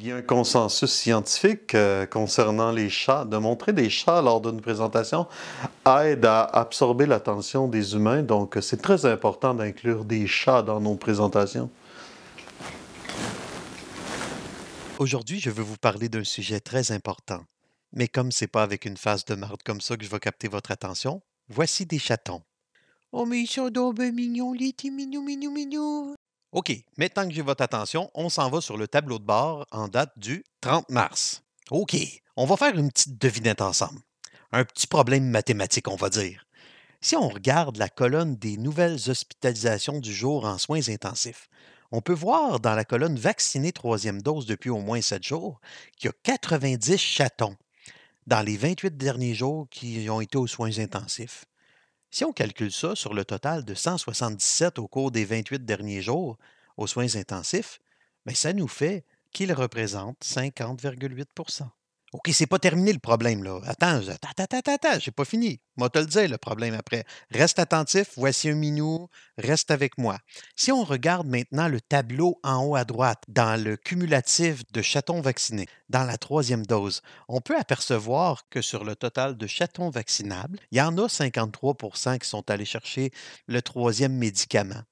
Il y a un consensus scientifique euh, concernant les chats. De montrer des chats lors d'une présentation aide à absorber l'attention des humains, donc c'est très important d'inclure des chats dans nos présentations. Aujourd'hui, je veux vous parler d'un sujet très important. Mais comme c'est pas avec une face de marde comme ça que je vais capter votre attention, voici des chatons. Oh mais ils sont mignons, les mignons, mignons, mignons. OK, maintenant que j'ai votre attention, on s'en va sur le tableau de bord en date du 30 mars. OK, on va faire une petite devinette ensemble. Un petit problème mathématique, on va dire. Si on regarde la colonne des nouvelles hospitalisations du jour en soins intensifs, on peut voir dans la colonne vaccinée troisième dose depuis au moins sept jours qu'il y a 90 chatons dans les 28 derniers jours qui ont été aux soins intensifs. Si on calcule ça sur le total de 177 au cours des 28 derniers jours aux soins intensifs, mais ben, ça nous fait qu'il représente 50,8 OK, c'est pas terminé le problème, là. Attends, attends, attends, attends, j'ai pas fini. Moi, te le dire, le problème après. Reste attentif, voici un minou, reste avec moi. Si on regarde maintenant le tableau en haut à droite, dans le cumulatif de chatons vaccinés, dans la troisième dose, on peut apercevoir que sur le total de chatons vaccinables, il y en a 53 qui sont allés chercher le troisième médicament.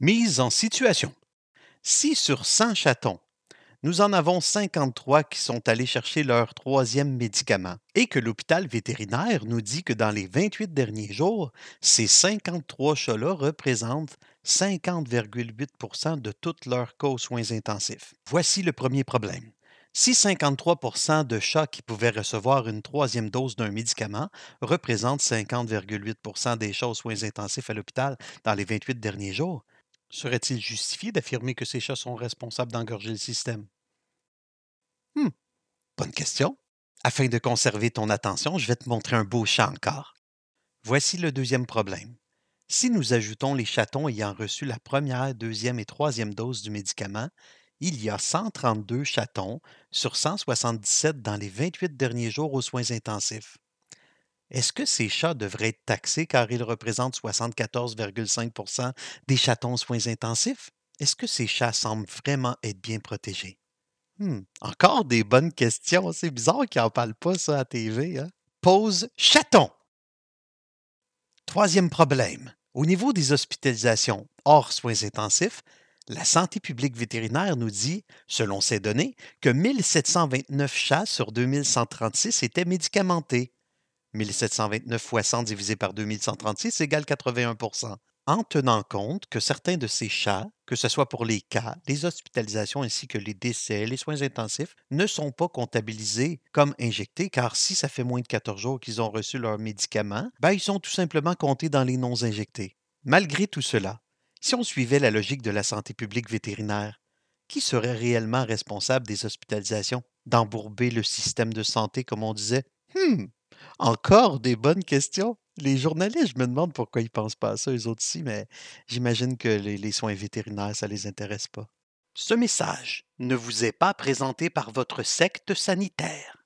Mise en situation. Si sur 100 chatons, nous en avons 53 qui sont allés chercher leur troisième médicament et que l'hôpital vétérinaire nous dit que dans les 28 derniers jours, ces 53 chats-là représentent 50,8 de toutes leurs cas aux soins intensifs. Voici le premier problème. Si 53 de chats qui pouvaient recevoir une troisième dose d'un médicament représentent 50,8 des chats aux soins intensifs à l'hôpital dans les 28 derniers jours, serait-il justifié d'affirmer que ces chats sont responsables d'engorger le système? Hmm, bonne question. Afin de conserver ton attention, je vais te montrer un beau chat encore. Voici le deuxième problème. Si nous ajoutons les chatons ayant reçu la première, deuxième et troisième dose du médicament, il y a 132 chatons sur 177 dans les 28 derniers jours aux soins intensifs. Est-ce que ces chats devraient être taxés car ils représentent 74,5 des chatons aux soins intensifs? Est-ce que ces chats semblent vraiment être bien protégés? Hmm. Encore des bonnes questions. C'est bizarre qu'ils n'en parlent pas, ça, à TV. Hein. Pose Pause chaton. Troisième problème. Au niveau des hospitalisations hors soins intensifs, la santé publique vétérinaire nous dit, selon ses données, que 1729 chats sur 2136 étaient médicamentés. 1729 fois 100 divisé par 2136 égale 81 en tenant compte que certains de ces chats que ce soit pour les cas, les hospitalisations ainsi que les décès, les soins intensifs, ne sont pas comptabilisés comme injectés, car si ça fait moins de 14 jours qu'ils ont reçu leurs médicaments, bah ben, ils sont tout simplement comptés dans les non injectés. Malgré tout cela, si on suivait la logique de la santé publique vétérinaire, qui serait réellement responsable des hospitalisations? D'embourber le système de santé, comme on disait? Hum, encore des bonnes questions les journalistes, je me demande pourquoi ils pensent pas à ça, eux autres aussi, mais j'imagine que les, soins vétérinaires, ça les intéresse pas. Ce message ne vous est pas présenté par votre secte sanitaire.